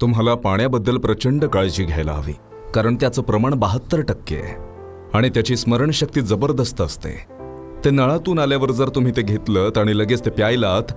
तुम्हाला पाण्याबद्दल प्रचंड काळजी घ्यायला हवी कारण त्याचं प्रमाण बहात्तर टक्के आहे आणि त्याची स्मरणशक्ती जबरदस्त असते ते नळातून आल्यावर जर तुम्ही ते घेतलं आणि लगेच ते प्यायलात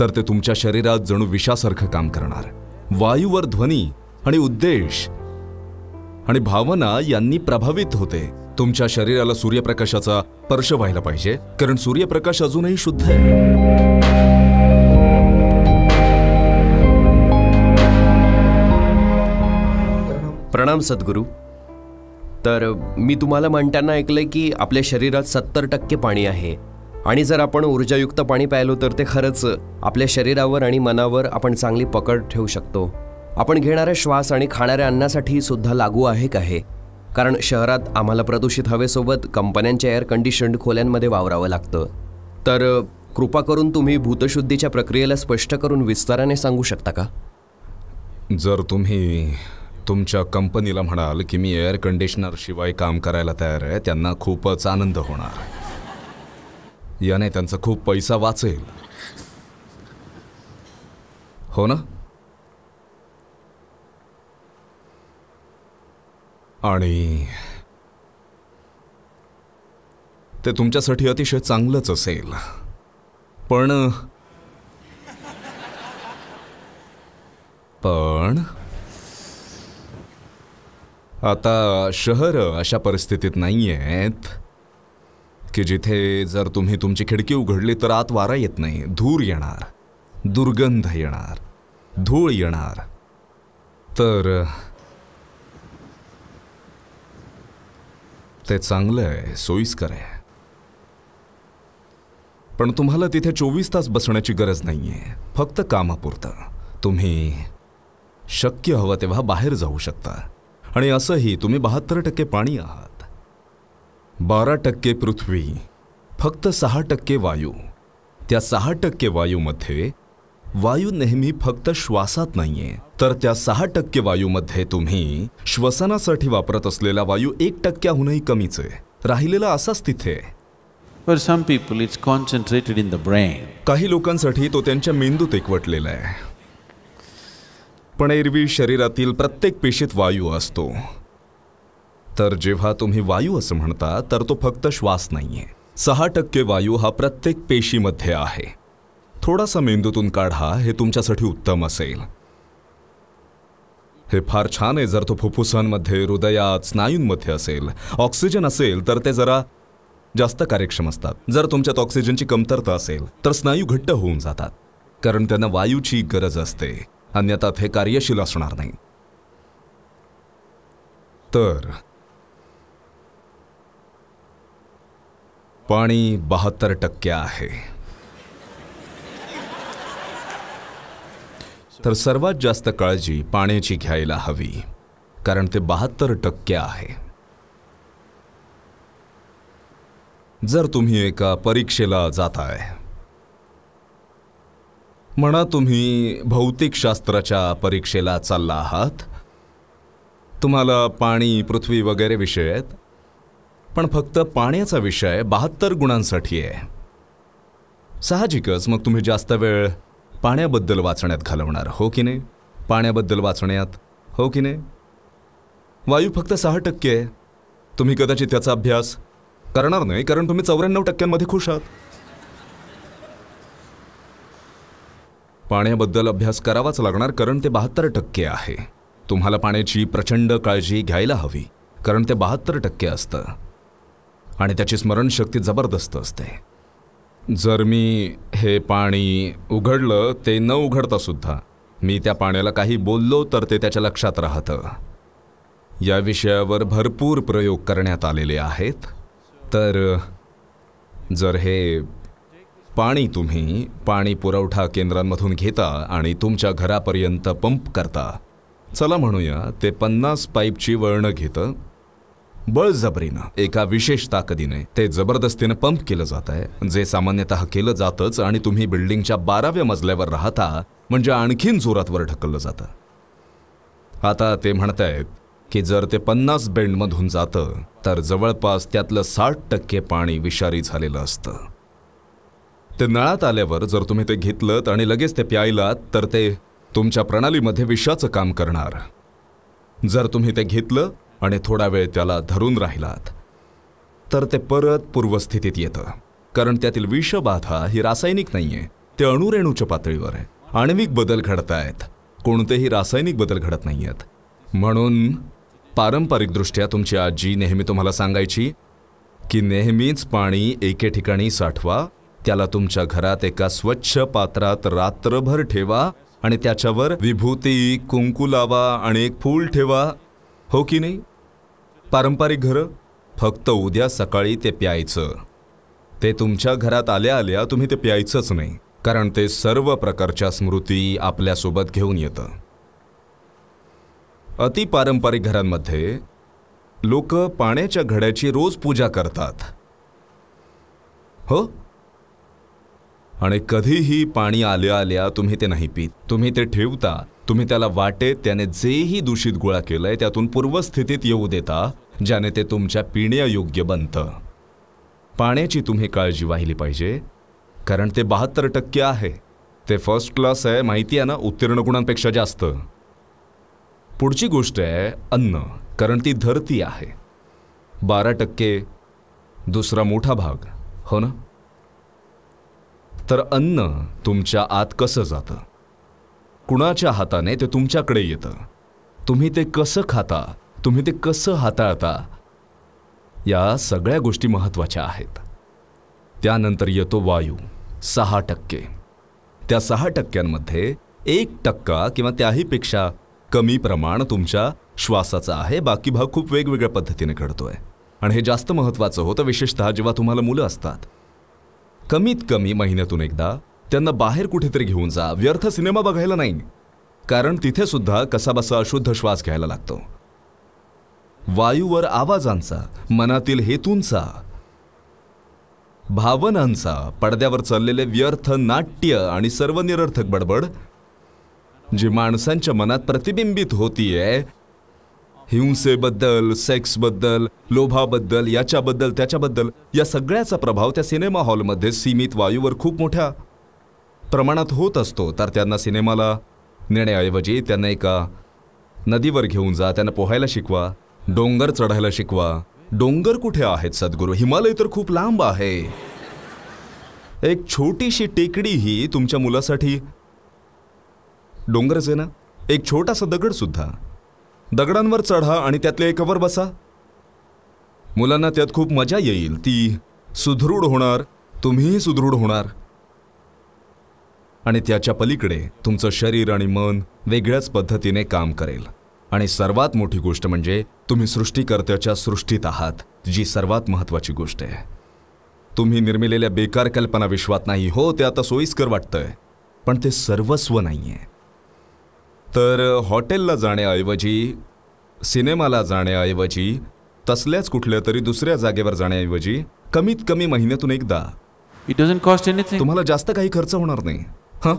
तर ते तुमच्या शरीरात जणू विषासारखं काम करणार वायूवर ध्वनी आणि उद्देश आणि भावना यांनी प्रभावित होते तुमच्या शरीराला सूर्यप्रकाशाचा स्पर्श व्हायला पाहिजे कारण सूर्यप्रकाश अजूनही शुद्ध आहे प्रणाम तर मी तुम्हाला म्हणताना ऐकलंय की आपल्या शरीरात सत्तर टक्के पाणी आहे आणि जर आपण ऊर्जायुक्त पाणी प्यायलो तर ते खरंच आपल्या शरीरावर आणि मनावर आपण चांगली पकड ठेवू शकतो आपण घेणाऱ्या श्वास आणि खाणाऱ्या अन्नासाठी सुद्धा लागू आहे का हे कारण शहरात आम्हाला प्रदूषित हवेसोबत कंपन्यांच्या एअर कंडिशन्ड खोल्यांमध्ये वावरावं लागतं तर कृपा करून तुम्ही भूतशुद्धीच्या प्रक्रियेला स्पष्ट करून विस्ताराने सांगू शकता का जर तुम्ही तुमच्या कंपनीला म्हणाल की मी एअर कंडिशनर शिवाय काम करायला तयार आहे त्यांना खूपच आनंद होणार याने त्यांचा खूप पैसा वाचेल हो ना आणि ते तुमच्यासाठी अतिशय चांगलंच असेल पण पण आता शहर अशा परिस्थितीत नाही आहेत की जिथे जर तुम्ही तुमची खिडकी उघडली तर आत वारा येत नाही धूर येणार दुर्गंध येणार धूळ येणार तर ते चांगलं आहे सोयीस्कर आहे पण तुम्हाला तिथे चोवीस तास बसण्याची गरज नाही आहे फक्त कामापुरतं तुम्ही शक्य हवं तेव्हा बाहेर जाऊ शकता आणि असंही तुम्ही बहात्तर टक्के पाणी आहात बारा टक्के पृथ्वी फक्त सहा टक्के वायू त्या सहा टक्के वायूमध्ये वायू नेहमी फक्त श्वासात नाहीये तर त्या सहा टक्के वायूमध्ये तुम्ही श्वसनासाठी वापरत असलेला वायू एक टक्क्याहूनही कमीच आहे राहिलेला असाच तिथे For some people it's concentrated in काही लोकांसाठी तो त्यांच्या मेंदूत एकवटलेला आहे पण एरवी शरीरातील प्रत्येक पेशीत वायू असतो तर जेव्हा तुम्ही वायू असं म्हणता तर तो फक्त श्वास नाही आहे सहा टक्के वायू हा प्रत्येक पेशीमध्ये आहे थोडासा मेंदूतून काढा हे तुमच्यासाठी उत्तम असेल हे फार छान आहे जर तो फुफ्फुसांमध्ये हृदयात स्नायूंमध्ये असेल ऑक्सिजन असेल तर ते जरा जास्त कार्यक्षम असतात जर तुमच्यात ऑक्सिजनची कमतरता असेल तर स्नायू घट्ट होऊन जातात कारण त्यांना वायूची गरज असते अन्यथा हे कार्यशील असणार नाही तर पाणी बहात्तर टक्के आहे तर सर्वात जास्त काळजी पाण्याची घ्यायला हवी कारण ते बहात्तर टक्के आहे जर तुम्ही एका परीक्षेला जाताय म्हणा तुम्ही भौतिकशास्त्राच्या परीक्षेला चालला आहात तुम्हाला पाणी पृथ्वी वगैरे विषय आहेत पण फक्त पाण्याचा विषय बहात्तर गुणांसाठी आहे साहजिकच मग तुम्ही जास्त वेळ पाण्याबद्दल वाचण्यात घालवणार हो की नाही पाण्याबद्दल वाचण्यात हो की नाही वायू फक्त सहा टक्के आहे तुम्ही कदाचित त्याचा अभ्यास करणार नाही कारण तुम्ही चौऱ्याण्णव टक्क्यांमध्ये खुश आहात पाण्याबद्दल अभ्यास करावाच लागणार कारण ते बहात्तर टक्के आहे तुम्हाला पाण्याची प्रचंड काळजी घ्यायला हवी कारण ते बहात्तर टक्के असतं आणि त्याची स्मरणशक्ती जबरदस्त असते जर मी हे पाणी उघडलं ते न उघडता सुद्धा मी त्या पाण्याला काही बोललो तर ते त्याच्या लक्षात राहतं या विषयावर भरपूर प्रयोग करण्यात आलेले आहेत तर जर हे पाणी तुम्ही पाणी पुरवठा केंद्रांमधून घेता आणि तुमच्या घरापर्यंत पंप करता चला म्हणूया ते पन्नास पाईपची वळणं घेतं बळजबरीनं एका विशेष ताकदीने ते जबरदस्तीनं पंप केलं जात आहे जे सामान्यत केलं जातंच आणि तुम्ही बिल्डिंगच्या बाराव्या मजल्यावर राहता म्हणजे आणखीन जोरात वर ढकललं जातं आता ते आहेत की जर ते पन्नास बेंडमधून जातं तर जवळपास त्यातलं साठ टक्के पाणी विषारी झालेलं असतं ते नळात आल्यावर जर तुम्ही ते घेतलं आणि लगेच ते प्यायलात तर ते तुमच्या प्रणालीमध्ये विषाचं काम करणार जर तुम्ही ते घेतलं आणि थोडा वेळ त्याला धरून राहिलात तर ते परत पूर्वस्थितीत येतं कारण त्यातील विषबाधा ही रासायनिक नाही आहे ते अणुरेणूच्या पातळीवर आहे आण्विक बदल घडत आहेत कोणतेही रासायनिक बदल घडत नाही आहेत म्हणून पारंपरिकदृष्ट्या तुमची आजी नेहमी तुम्हाला सांगायची की नेहमीच पाणी एके ठिकाणी साठवा त्याला तुमच्या घरात एका स्वच्छ पात्रात रात्रभर ठेवा आणि त्याच्यावर विभूती कुंकू लावा आणि एक फूल ठेवा हो की नाही पारंपरिक घरं फक्त उद्या सकाळी ते प्यायचं ते तुमच्या घरात आल्या आल्या तुम्ही ते प्यायचंच नाही कारण ते सर्व प्रकारच्या स्मृती आपल्यासोबत घेऊन येतं अतिपारंपरिक घरांमध्ये लोक पाण्याच्या घड्याची रोज पूजा करतात हो आणि कधीही पाणी आल्या आल्या तुम्ही ते नाही पीत तुम्ही ते ठेवता तुम्ही त्याला वाटेत त्याने जेही दूषित गोळा केलंय त्यातून पूर्वस्थितीत येऊ देता ज्याने ते तुमच्या पिण्यायोग्य बनतं पाण्याची तुम्ही काळजी वाहिली पाहिजे कारण ते बहात्तर टक्के आहे ते फर्स्ट क्लास आहे माहिती आहे ना उत्तीर्ण गुणांपेक्षा जास्त पुढची गोष्ट आहे अन्न कारण ती धरती आहे बारा टक्के दुसरा मोठा भाग हो ना तर अन्न तुमच्या आत कसं जातं कुणाच्या हाताने ते तुमच्याकडे येतं तुम्ही ते कसं खाता तुम्ही ते कसं हाताळता या सगळ्या गोष्टी महत्त्वाच्या आहेत त्यानंतर येतो वायू सहा टक्के त्या सहा टक्क्यांमध्ये एक टक्का किंवा त्याहीपेक्षा कमी प्रमाण तुमच्या श्वासाचा आहे बाकी भाग खूप वेगवेगळ्या पद्धतीने घडतोय आणि हे जास्त महत्त्वाचं होतं विशेषतः जेव्हा तुम्हाला मुलं असतात कमीत कमी महिन्यातून एकदा त्यांना बाहेर कुठेतरी घेऊन जा व्यर्थ सिनेमा बघायला नाही कारण तिथे सुद्धा कसाबसा अशुद्ध श्वास घ्यायला लागतो वायूवर आवाजांचा मनातील हेतूंचा भावनांचा पडद्यावर चाललेले व्यर्थ नाट्य आणि सर्व निरर्थक बडबड जी माणसांच्या मनात प्रतिबिंबित होतीये हिंसेबद्दल सेक्सबद्दल लोभाबद्दल याच्याबद्दल त्याच्याबद्दल या सगळ्याचा प्रभाव त्या सिनेमा हॉलमध्ये सीमित वायूवर खूप मोठ्या प्रमाणात होत असतो तर त्यांना सिनेमाला नेण्याऐवजी त्यांना एका नदीवर घेऊन जा त्यांना पोहायला शिकवा डोंगर चढायला शिकवा डोंगर कुठे आहेत सद्गुरू हिमालय तर खूप लांब आहे एक छोटीशी टेकडी ही तुमच्या मुलासाठी डोंगरच आहे ना एक छोटासा दगड सुद्धा दगडांवर चढा आणि त्यातले एकावर बसा मुलांना त्यात खूप मजा येईल ती सुदृढ होणार तुम्हीही सुदृढ होणार आणि त्याच्या पलीकडे तुमचं शरीर आणि मन वेगळ्याच पद्धतीने काम करेल आणि सर्वात मोठी गोष्ट म्हणजे तुम्ही सृष्टीकर्त्याच्या सृष्टीत आहात जी सर्वात महत्त्वाची गोष्ट आहे तुम्ही निर्मिलेल्या बेकार कल्पना विश्वात नाही हो ते आता सोयीस्कर वाटतंय पण ते सर्वस्व नाही आहे तर हॉटेलला जाण्याऐवजी सिनेमाला जाण्याऐवजी तसल्याच कुठल्या तरी दुसऱ्या जागेवर जाण्याऐवजी कमीत कमी महिन्यातून एकदा इट कॉस्ट एनिथिंग तुम्हाला जास्त काही खर्च होणार नाही हां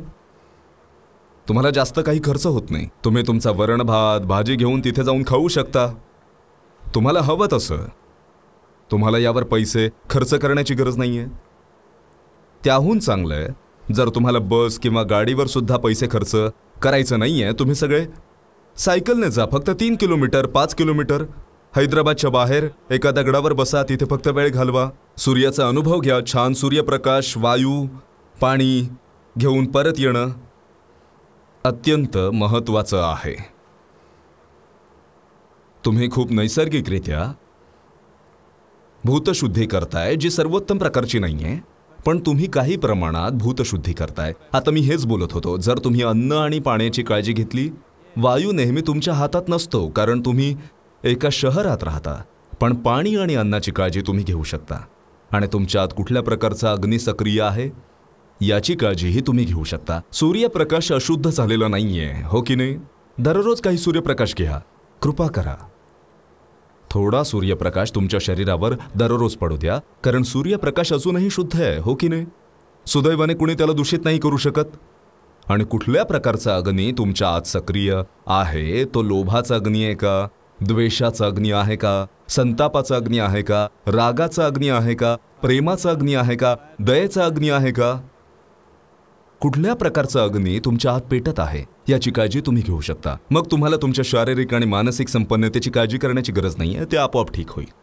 तुम्हाला जास्त काही खर्च होत नाही तुम्ही तुमचा वरण भात भाजी घेऊन तिथे जाऊन खाऊ शकता तुम्हाला हवं तसं तुम्हाला यावर पैसे खर्च करण्याची गरज नाही आहे त्याहून चांगलं आहे जर तुम्हाला बस किंवा गाडीवर सुद्धा पैसे खर्च करायचं नाही आहे तुम्ही सगळे सायकलने जा फक्त तीन किलोमीटर पाच किलोमीटर हैदराबादच्या बाहेर एका दगडावर बसा तिथे फक्त वेळ घालवा सूर्याचा अनुभव घ्या छान सूर्यप्रकाश वायू पाणी घेऊन परत येणं अत्यंत महत्त्वाचं आहे तुम्ही खूप नैसर्गिकरित्या भूतशुद्धी करताय जी सर्वोत्तम प्रकारची नाही आहे पण तुम्ही काही प्रमाणात भूतशुद्धी करताय आता मी हेच बोलत होतो जर तुम्ही अन्न आणि पाण्याची काळजी घेतली वायू नेहमी तुमच्या हातात नसतो कारण तुम्ही एका शहरात राहता पण पाणी आणि अन्नाची काळजी तुम्ही घेऊ शकता आणि तुमच्यात कुठल्या प्रकारचा अग्नी सक्रिय आहे याची काळजीही तुम्ही घेऊ शकता सूर्यप्रकाश अशुद्ध झालेला नाहीये हो की नाही दररोज काही सूर्यप्रकाश घ्या कृपा करा थोडा सूर्यप्रकाश तुमच्या शरीरावर दररोज पडू द्या कारण सूर्यप्रकाश अजूनही शुद्ध आहे हो की नाही सुदैवाने कुणी त्याला दूषित नाही करू शकत आणि कुठल्या प्रकारचा अग्नी तुमच्या आत सक्रिय आहे तो लोभाचा अग्नी आहे का द्वेषाचा अग्नी आहे का संतापाचा अग्नी आहे का रागाचा अग्नी आहे का प्रेमाचा अग्नी आहे का दयेचा अग्नी आहे का कुठल्या प्रकारचा अग्नी तुमच्या आत पेटत आहे याची काळजी तुम्ही घेऊ शकता मग तुम्हाला तुमच्या शारीरिक आणि मानसिक संपन्नतेची काळजी करण्याची गरज नाही आहे ते आपोआप ठीक होईल